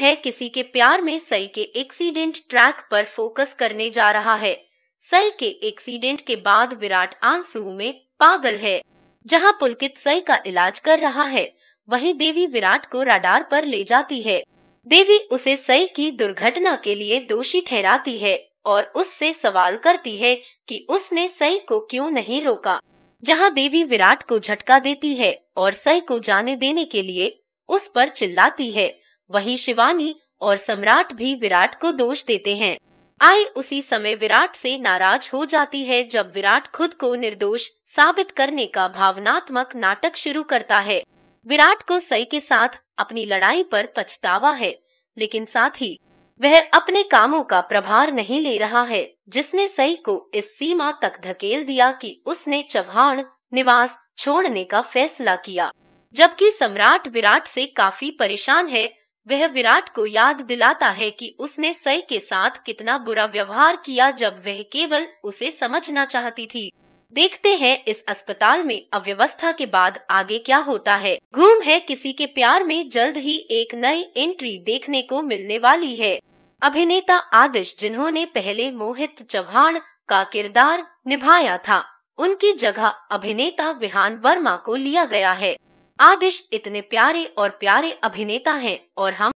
है किसी के प्यार में सई के एक्सीडेंट ट्रैक पर फोकस करने जा रहा है सई के एक्सीडेंट के बाद विराट आंसू में पागल है जहां पुलकित सई का इलाज कर रहा है वहीं देवी विराट को राडार पर ले जाती है देवी उसे सई की दुर्घटना के लिए दोषी ठहराती है और उससे सवाल करती है कि उसने सई को क्यों नहीं रोका जहां देवी विराट को झटका देती है और सई को जाने देने के लिए उस पर चिल्लाती है वही शिवानी और सम्राट भी विराट को दोष देते हैं आई उसी समय विराट से नाराज हो जाती है जब विराट खुद को निर्दोष साबित करने का भावनात्मक नाटक शुरू करता है विराट को सई के साथ अपनी लड़ाई पर पछतावा है लेकिन साथ ही वह अपने कामों का प्रभार नहीं ले रहा है जिसने सई को इस सीमा तक धकेल दिया कि उसने चौहान निवास छोड़ने का फैसला किया जबकि सम्राट विराट से काफी परेशान है वह विराट को याद दिलाता है कि उसने सई के साथ कितना बुरा व्यवहार किया जब वह केवल उसे समझना चाहती थी देखते हैं इस अस्पताल में अव्यवस्था के बाद आगे क्या होता है घूम है किसी के प्यार में जल्द ही एक नई एंट्री देखने को मिलने वाली है अभिनेता आदिश जिन्होंने पहले मोहित चौहान का किरदार निभाया था उनकी जगह अभिनेता विहान वर्मा को लिया गया है आदिश इतने प्यारे और प्यारे अभिनेता हैं और हम